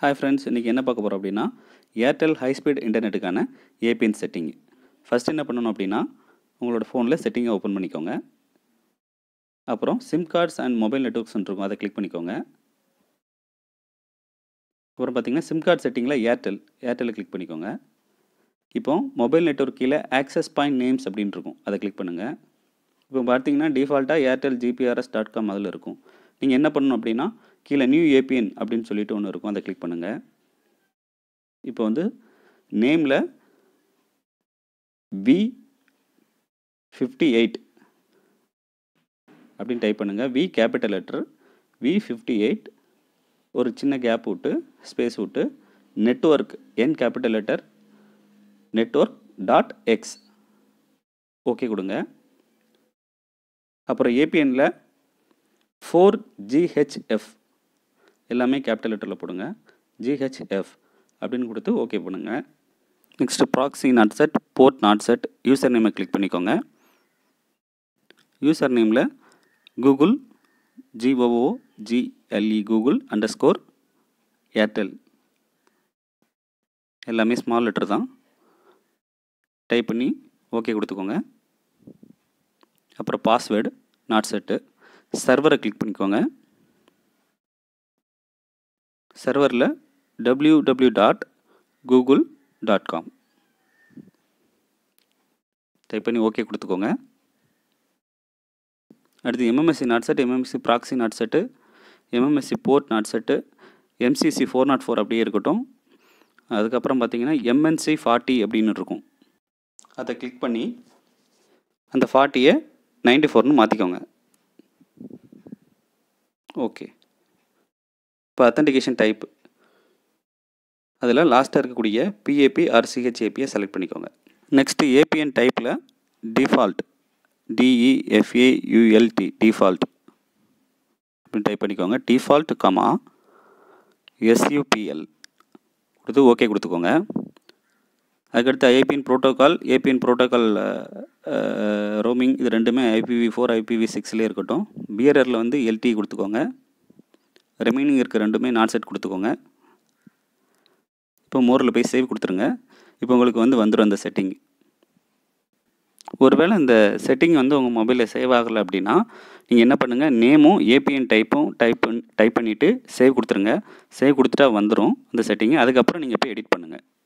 hi friends இன்றைக்கி என்ன பார்க்க போகிறோம் அப்படின்னா ஏர்டெல் ஹைஸ்பீட் இன்டர்நெட்டுக்கான ஏபிஎன் செட்டிங் ஃபஸ்ட் என்ன பண்ணணும் அப்படின்னா உங்களோட ஃபோனில் செட்டிங்கை ஓப்பன் பண்ணிக்கோங்க அப்புறம் SIM cards and mobile networks இருக்கும் அதை கிளிக் பண்ணிக்கோங்க அப்புறம் பார்த்தீங்கன்னா சிம் கார்டு செட்டிங்கில் ஏர்டெல் ஏர்டெல்லை கிளிக் பண்ணிக்கோங்க இப்போ மொபைல் நெட்ஒர்க் கீழே ஆக்சஸ் பாயிண்ட் நேம்ஸ் அப்படின்னு இருக்கும் அதை கிளிக் பண்ணுங்கள் இப்போ பார்த்தீங்கன்னா டிஃபால்ட்டாக ஏர்டெல் ஜிபிஆர்எஸ் டாட் காம் அதில் இருக்கும் நீங்கள் என்ன பண்ணணும் அப்படின்னா கீழே நியூ ஏபிஎன் அப்படின்னு சொல்லிட்டு ஒன்று இருக்கும் அதை கிளிக் பண்ணுங்கள் இப்போ வந்து நேமில் வி ஃபிஃப்டி எயிட் அப்படின்னு டைப் பண்ணுங்கள் V capital letter V fifty eight ஒரு சின்ன கேப் விட்டு ஸ்பேஸ் விட்டு network N capital letter network dot X okay கொடுங்க அப்புறம் ஏபிஎனில் ஃபோர் ஜிஹெச்எஃப் எல்லாமே கேபிட்டல் லெட்டரில் போடுங்க ஜிஹெச்எஃப் அப்படின்னு கொடுத்து ஓகே பண்ணுங்கள் next proxy not set port not set user நேமை கிளிக் பண்ணிக்கோங்க யூசர் நேமில் Google GOO GLE Google underscore Airtel எல்லாமே ஸ்மால் லெட்டர் தான் டைப் பண்ணி ஓகே கொடுத்துக்கோங்க அப்புறம் பாஸ்வேர்டு நாட் செட்டு சர்வரை கிளிக் பண்ணிக்கோங்க சர்வரில் W W dot Google dot com type பண்ணி ஓகே கொடுத்துக்கோங்க அடுத்து MMSC not set MMSC proxy not set MMSC port not set MCC four not four அப்படியே இருக்கட்டும் அதுக்கப்புறம் பார்த்தீங்கன்னா எம்என்சி ஃபார்ட்டி அப்படின்னு இருக்கும் அதை கிளிக் பண்ணி அந்த ஃபார்ட்டியை நைன்டி ஃபோர்னு மாற்றிக்கோங்க ஓகே இப்போ அத்தன்டிகேஷன் டைப் அதில் லாஸ்ட்டாக இருக்கக்கூடிய பிஏபி ஆர்சிஹெச்ஏபியை செலக்ட் பண்ணிக்கோங்க நெக்ஸ்ட்டு ஏபிஎன் டைப்பில் டிஃபால்ட் டிஇஎஃப்ஏயுஎல்டி டிஃபால்ட் அப்படின்னு டைப் பண்ணிக்கோங்க டிஃபால்ட் கமா எஸ்யூபிஎல் கொடுத்து ஓகே கொடுத்துக்கோங்க அதுக்கடுத்து APN protocol APN protocol roaming இது ரெண்டுமே ஐபிவி ஃபோர் ஐபிவி சிக்ஸ்லேயே இருக்கட்டும் பியரரில் வந்து எல்டி கொடுத்துக்கோங்க ரிமைனிங் இருக்க ரெண்டுமே நாட் செட் கொடுத்துக்கோங்க இப்போ மோரில் போய் சேவ் கொடுத்துருங்க இப்போ உங்களுக்கு வந்து வந்துடும் அந்த செட்டிங் ஒருவேளை இந்த செட்டிங் வந்து உங்கள் மொபைலில் சேவ் ஆகலை அப்படின்னா நீங்கள் என்ன பண்ணுங்கள் நேமும் ஏபிஎன் டைப்பும் டைப் டைப் பண்ணிவிட்டு சேவ் கொடுத்துருங்க சேவ் கொடுத்துட்டா வந்துடும் அந்த செட்டிங்கு அதுக்கப்புறம் நீங்கள் போய் எடிட் பண்ணுங்கள்